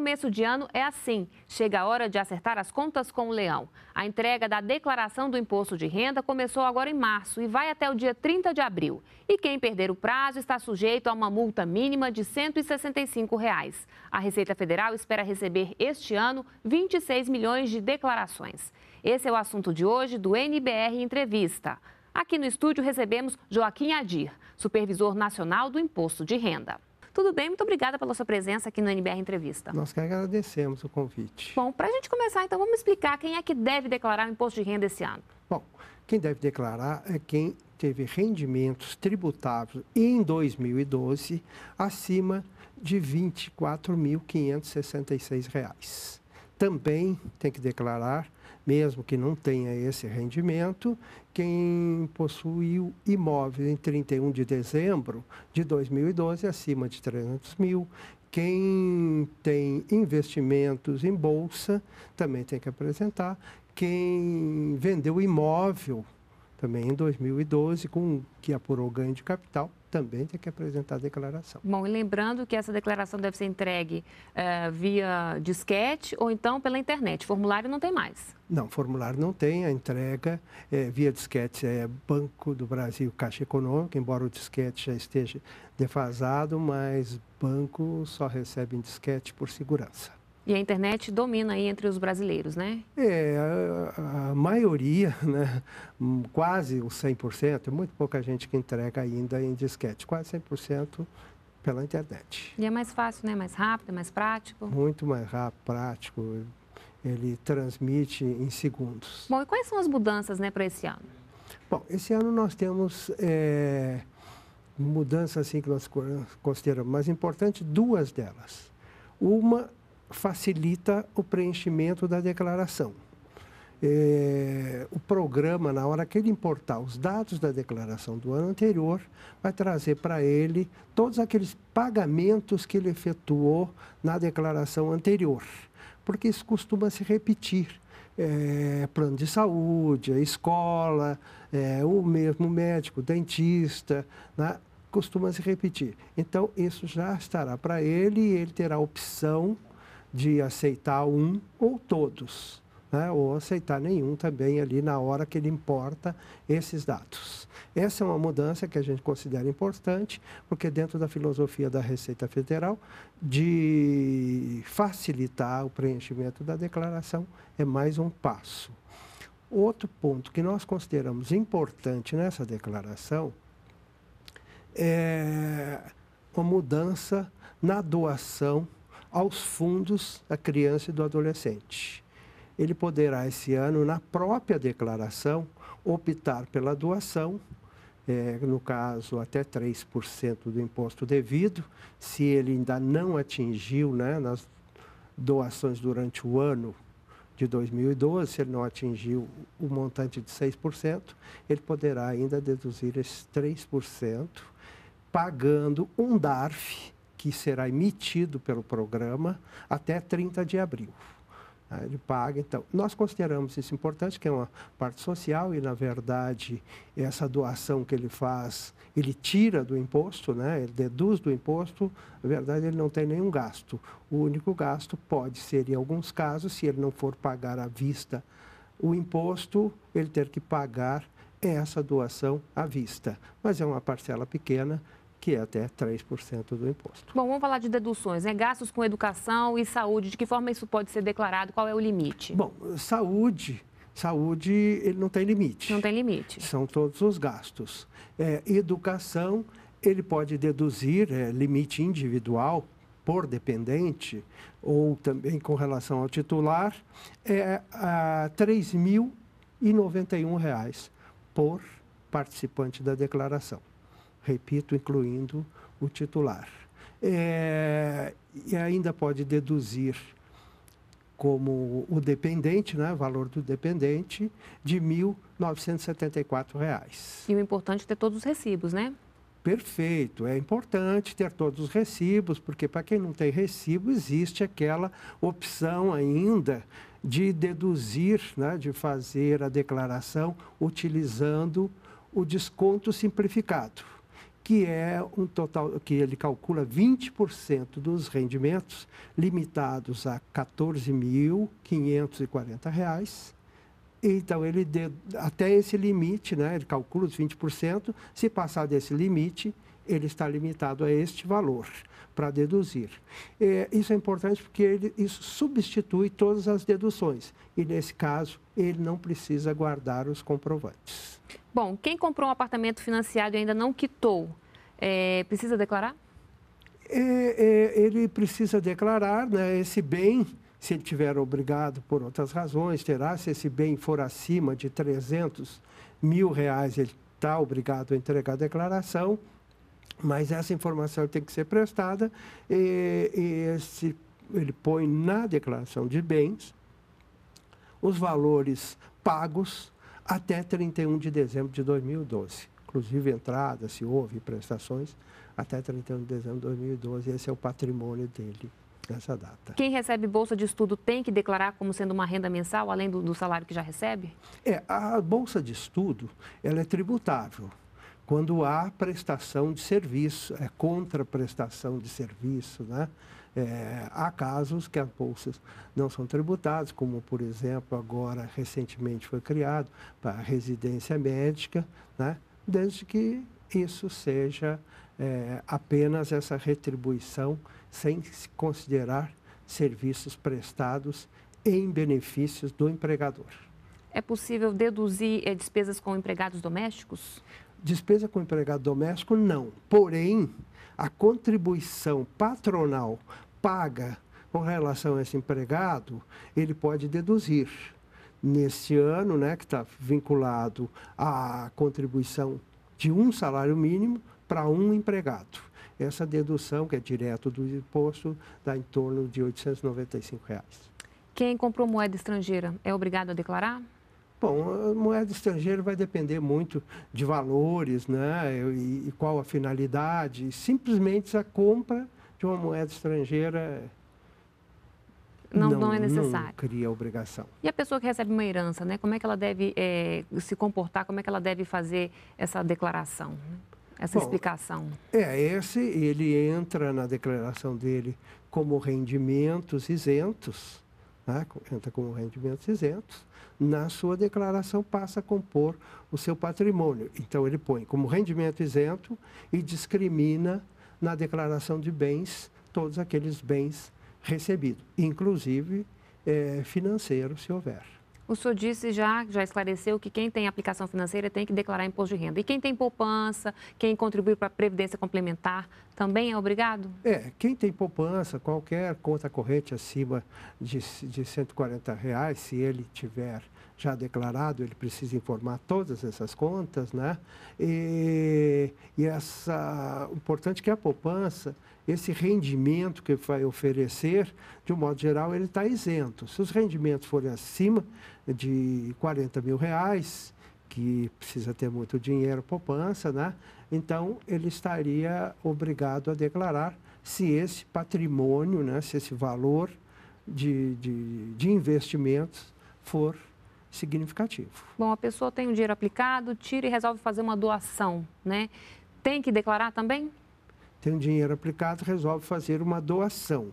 começo de ano é assim. Chega a hora de acertar as contas com o leão. A entrega da declaração do imposto de renda começou agora em março e vai até o dia 30 de abril. E quem perder o prazo está sujeito a uma multa mínima de R$ 165. Reais. A Receita Federal espera receber este ano 26 milhões de declarações. Esse é o assunto de hoje do NBR Entrevista. Aqui no estúdio recebemos Joaquim Adir, supervisor nacional do Imposto de Renda. Tudo bem? Muito obrigada pela sua presença aqui no NBR Entrevista. Nós que agradecemos o convite. Bom, para a gente começar, então, vamos explicar quem é que deve declarar o imposto de renda esse ano. Bom, quem deve declarar é quem teve rendimentos tributáveis em 2012 acima de R$ 24.566. Também tem que declarar mesmo que não tenha esse rendimento, quem possuiu imóvel em 31 de dezembro de 2012 acima de 300 mil, quem tem investimentos em bolsa também tem que apresentar, quem vendeu imóvel também em 2012 com que apurou ganho de capital também tem que apresentar a declaração. Bom, e lembrando que essa declaração deve ser entregue é, via disquete ou então pela internet. Formulário não tem mais. Não, formulário não tem, a entrega é, via disquete é Banco do Brasil Caixa Econômica, embora o disquete já esteja defasado, mas banco só recebe em disquete por segurança. E a internet domina aí entre os brasileiros, né? É, a, a maioria, né? Hum, quase os 100%, é muito pouca gente que entrega ainda em disquete, quase 100% pela internet. E é mais fácil, né? Mais rápido, mais prático? Muito mais rápido, prático. Ele transmite em segundos. Bom, e quais são as mudanças né, para esse ano? Bom, esse ano nós temos é, mudanças assim, que nós consideramos mais importantes, duas delas. Uma facilita o preenchimento da declaração. É, o programa, na hora que ele importar os dados da declaração do ano anterior, vai trazer para ele todos aqueles pagamentos que ele efetuou na declaração anterior, porque isso costuma se repetir. É, plano de saúde, escola, é, o mesmo médico, dentista, né? costuma se repetir. Então, isso já estará para ele e ele terá a opção de aceitar um ou todos, né? ou aceitar nenhum também ali na hora que ele importa esses dados. Essa é uma mudança que a gente considera importante, porque dentro da filosofia da Receita Federal, de facilitar o preenchimento da declaração, é mais um passo. Outro ponto que nós consideramos importante nessa declaração é uma mudança na doação aos fundos da criança e do adolescente. Ele poderá, esse ano, na própria declaração, optar pela doação, é, no caso, até 3% do imposto devido, se ele ainda não atingiu né, nas doações durante o ano de 2012, se ele não atingiu o montante de 6%, ele poderá ainda deduzir esses 3%, pagando um DARF que será emitido pelo programa até 30 de abril. Né, ele paga, então. Nós consideramos isso importante, que é uma parte social, e, na verdade, essa doação que ele faz, ele tira do imposto, né? ele deduz do imposto, na verdade, ele não tem nenhum gasto. O único gasto pode ser, em alguns casos, se ele não for pagar à vista o imposto, ele ter que pagar essa doação à vista. Mas é uma parcela pequena que é até 3% do imposto. Bom, vamos falar de deduções, né? Gastos com educação e saúde, de que forma isso pode ser declarado? Qual é o limite? Bom, saúde, saúde, ele não tem limite. Não tem limite. São todos os gastos. É, educação, ele pode deduzir é, limite individual por dependente ou também com relação ao titular, é a R$ reais por participante da declaração repito, incluindo o titular. É, e ainda pode deduzir como o dependente, né, valor do dependente, de R$ 1.974. E o importante é ter todos os recibos, né? Perfeito, é importante ter todos os recibos, porque para quem não tem recibo, existe aquela opção ainda de deduzir, né, de fazer a declaração utilizando o desconto simplificado que é um total que ele calcula 20% dos rendimentos limitados a R$ 14.540. Então ele até esse limite, né, ele calcula os 20%, se passar desse limite, ele está limitado a este valor para deduzir. É, isso é importante porque ele, isso substitui todas as deduções e, nesse caso, ele não precisa guardar os comprovantes. Bom, quem comprou um apartamento financiado e ainda não quitou, é, precisa declarar? É, é, ele precisa declarar né, esse bem, se ele tiver obrigado por outras razões, terá, se esse bem for acima de 300 mil reais, ele está obrigado a entregar a declaração, mas essa informação tem que ser prestada e, e esse, ele põe na declaração de bens os valores pagos até 31 de dezembro de 2012 inclusive entrada, se houve prestações, até 31 de dezembro de 2012. Esse é o patrimônio dele nessa data. Quem recebe bolsa de estudo tem que declarar como sendo uma renda mensal, além do, do salário que já recebe? É, a bolsa de estudo ela é tributável quando há prestação de serviço, é contraprestação de serviço, né? É, há casos que as bolsas não são tributadas, como, por exemplo, agora recentemente foi criado para residência médica, né? desde que isso seja é, apenas essa retribuição, sem se considerar serviços prestados em benefícios do empregador. É possível deduzir é, despesas com empregados domésticos? Despesa com empregado doméstico, não. Porém, a contribuição patronal paga com relação a esse empregado, ele pode deduzir nesse ano, né, que está vinculado à contribuição de um salário mínimo para um empregado. Essa dedução, que é direto do imposto, dá em torno de R$ 895. Reais. Quem comprou moeda estrangeira é obrigado a declarar? Bom, a moeda estrangeira vai depender muito de valores, né? E, e qual a finalidade. Simplesmente a compra de uma moeda estrangeira não, não, não é necessário. Não cria obrigação. E a pessoa que recebe uma herança, né? Como é que ela deve é, se comportar? Como é que ela deve fazer essa declaração? Né? Essa Bom, explicação. É, esse ele entra na declaração dele como rendimentos isentos, né? entra como rendimentos isentos. Na sua declaração passa a compor o seu patrimônio. Então ele põe como rendimento isento e discrimina na declaração de bens todos aqueles bens recebido, inclusive é, financeiro, se houver. O senhor disse já, já esclareceu que quem tem aplicação financeira tem que declarar imposto de renda. E quem tem poupança, quem contribui para a Previdência Complementar, também é obrigado? É, quem tem poupança, qualquer conta corrente acima de, de 140 reais, se ele tiver já declarado, ele precisa informar todas essas contas, né? E, e essa, o importante é que a poupança, esse rendimento que vai oferecer, de um modo geral, ele está isento. Se os rendimentos forem acima de 40 mil reais, que precisa ter muito dinheiro, poupança, né? Então, ele estaria obrigado a declarar se esse patrimônio, né, se esse valor de, de, de investimentos for significativo. Bom, a pessoa tem o um dinheiro aplicado, tira e resolve fazer uma doação, né? Tem que declarar também? Tem o um dinheiro aplicado, resolve fazer uma doação.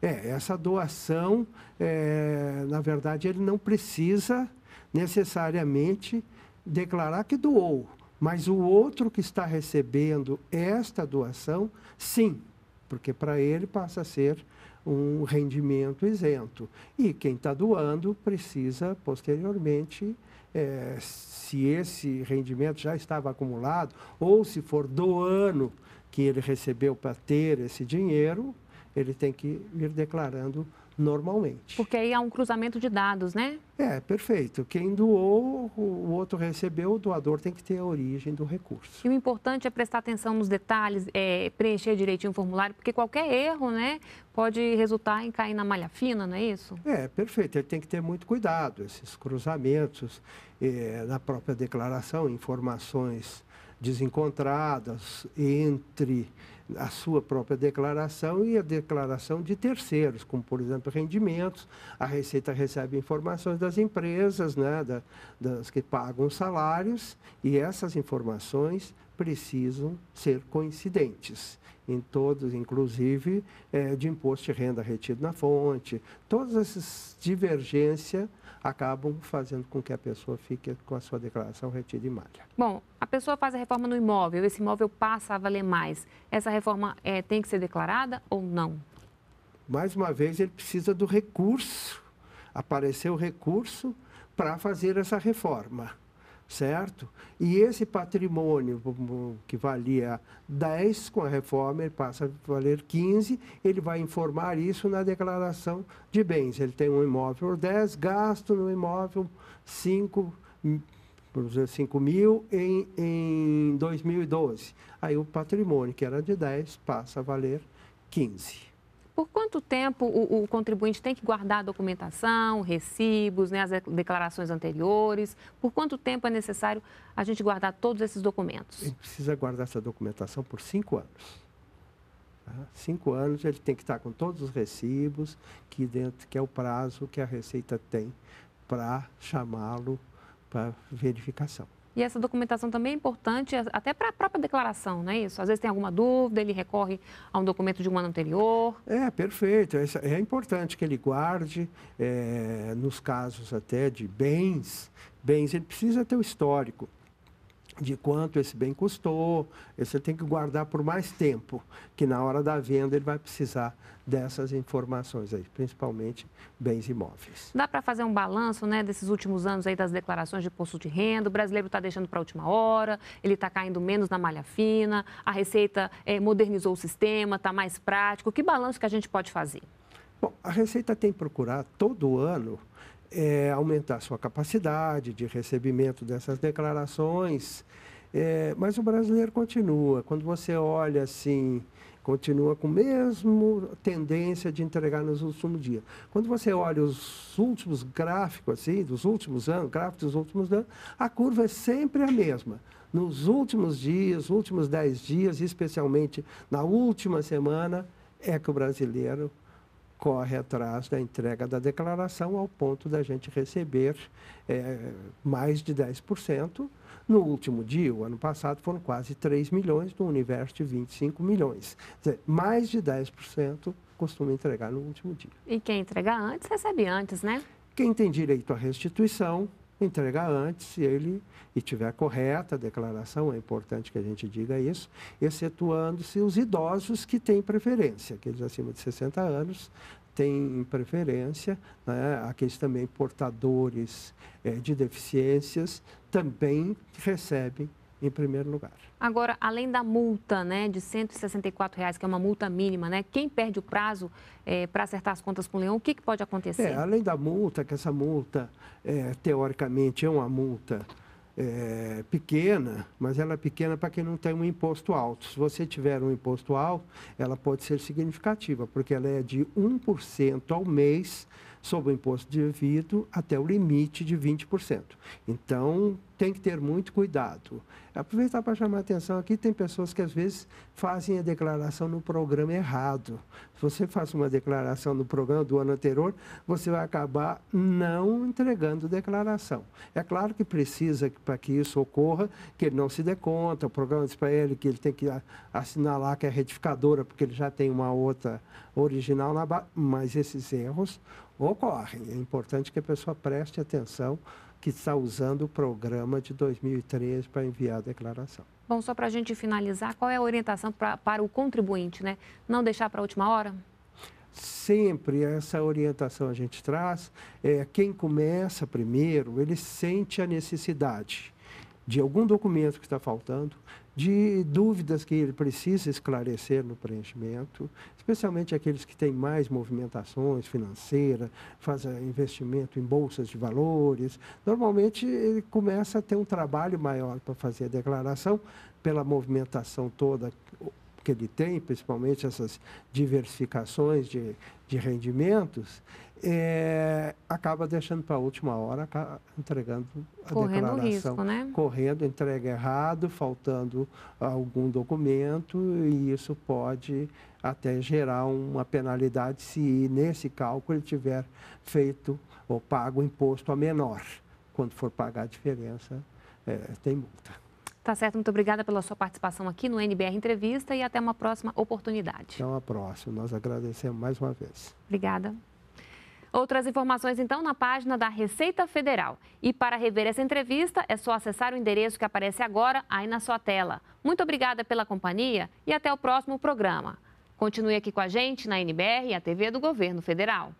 É, essa doação, é, na verdade, ele não precisa necessariamente declarar que doou, mas o outro que está recebendo esta doação, sim, porque para ele passa a ser um rendimento isento. E quem está doando precisa, posteriormente, é, se esse rendimento já estava acumulado, ou se for do ano que ele recebeu para ter esse dinheiro, ele tem que ir declarando normalmente. Porque aí há é um cruzamento de dados, né? É, perfeito. Quem doou, o outro recebeu, o doador tem que ter a origem do recurso. E o importante é prestar atenção nos detalhes, é, preencher direitinho o formulário, porque qualquer erro né, pode resultar em cair na malha fina, não é isso? É, perfeito. Ele tem que ter muito cuidado, esses cruzamentos é, na própria declaração, informações desencontradas entre a sua própria declaração e a declaração de terceiros, como, por exemplo, rendimentos. A Receita recebe informações da das empresas, né, da, das que pagam salários, e essas informações precisam ser coincidentes em todos, inclusive é, de imposto de renda retido na fonte. Todas essas divergências acabam fazendo com que a pessoa fique com a sua declaração retida em malha. Bom, a pessoa faz a reforma no imóvel, esse imóvel passa a valer mais. Essa reforma é, tem que ser declarada ou não? Mais uma vez, ele precisa do recurso apareceu recurso para fazer essa reforma, certo? E esse patrimônio que valia 10 com a reforma, ele passa a valer 15, ele vai informar isso na declaração de bens. Ele tem um imóvel 10, gasto no imóvel 5 5 mil em, em 2012. Aí o patrimônio, que era de 10, passa a valer 15. Por quanto tempo o, o contribuinte tem que guardar a documentação, recibos, né, as declarações anteriores? Por quanto tempo é necessário a gente guardar todos esses documentos? Ele precisa guardar essa documentação por cinco anos. Tá? Cinco anos ele tem que estar com todos os recibos, que, dentro, que é o prazo que a Receita tem para chamá-lo para verificação. E essa documentação também é importante até para a própria declaração, não é isso? Às vezes tem alguma dúvida, ele recorre a um documento de um ano anterior. É, perfeito. É importante que ele guarde, é, nos casos até de bens, bens, ele precisa ter o histórico de quanto esse bem custou, você tem que guardar por mais tempo, que na hora da venda ele vai precisar dessas informações aí, principalmente bens imóveis. Dá para fazer um balanço, né, desses últimos anos aí das declarações de imposto de renda, o brasileiro está deixando para a última hora, ele está caindo menos na malha fina, a Receita é, modernizou o sistema, está mais prático, que balanço que a gente pode fazer? Bom, a Receita tem procurado todo ano é, aumentar sua capacidade de recebimento dessas declarações. É, mas o brasileiro continua. Quando você olha assim, continua com a mesma tendência de entregar nos últimos dias. Quando você olha os últimos gráficos, assim, dos últimos anos, gráficos dos últimos anos, a curva é sempre a mesma. Nos últimos dias, últimos dez dias, especialmente na última semana, é que o brasileiro corre atrás da entrega da declaração ao ponto da gente receber é, mais de 10%. No último dia, o ano passado, foram quase 3 milhões no universo de 25 milhões. Quer dizer, mais de 10% costuma entregar no último dia. E quem entregar antes recebe antes, né? Quem tem direito à restituição entregar antes se ele e tiver correta a declaração, é importante que a gente diga isso, excetuando-se os idosos que têm preferência, aqueles acima de 60 anos têm preferência, né? aqueles também portadores é, de deficiências também recebem em primeiro lugar. Agora, além da multa né, de R$ 164, reais, que é uma multa mínima, né, quem perde o prazo é, para acertar as contas com o leão, o que, que pode acontecer? É, além da multa, que essa multa, é, teoricamente, é uma multa é, pequena, mas ela é pequena para quem não tem um imposto alto. Se você tiver um imposto alto, ela pode ser significativa, porque ela é de 1% ao mês sobre o imposto devido até o limite de 20%. Então, tem que ter muito cuidado. Aproveitar para chamar a atenção aqui, tem pessoas que às vezes fazem a declaração no programa errado. Se você faz uma declaração no programa do ano anterior, você vai acabar não entregando declaração. É claro que precisa, para que isso ocorra, que ele não se dê conta, o programa diz para ele que ele tem que assinar lá que é retificadora, porque ele já tem uma outra original na base, mas esses erros ocorrem. É importante que a pessoa preste atenção que está usando o programa de 2013 para enviar a declaração. Bom, só para a gente finalizar, qual é a orientação pra, para o contribuinte, né? Não deixar para a última hora? Sempre essa orientação a gente traz. É, quem começa primeiro, ele sente a necessidade de algum documento que está faltando, de dúvidas que ele precisa esclarecer no preenchimento, especialmente aqueles que têm mais movimentações financeiras, fazem eh, investimento em bolsas de valores. Normalmente ele começa a ter um trabalho maior para fazer a declaração pela movimentação toda que ele tem, principalmente essas diversificações de, de rendimentos é, acaba deixando para a última hora, entregando a correndo declaração. Risco, né? Correndo, entrega errado, faltando algum documento, e isso pode até gerar uma penalidade se nesse cálculo ele tiver feito ou pago imposto a menor. Quando for pagar a diferença, é, tem multa. Tá certo, muito obrigada pela sua participação aqui no NBR Entrevista e até uma próxima oportunidade. Até uma próxima, nós agradecemos mais uma vez. Obrigada. Outras informações, então, na página da Receita Federal. E para rever essa entrevista, é só acessar o endereço que aparece agora aí na sua tela. Muito obrigada pela companhia e até o próximo programa. Continue aqui com a gente na NBR e a TV do Governo Federal.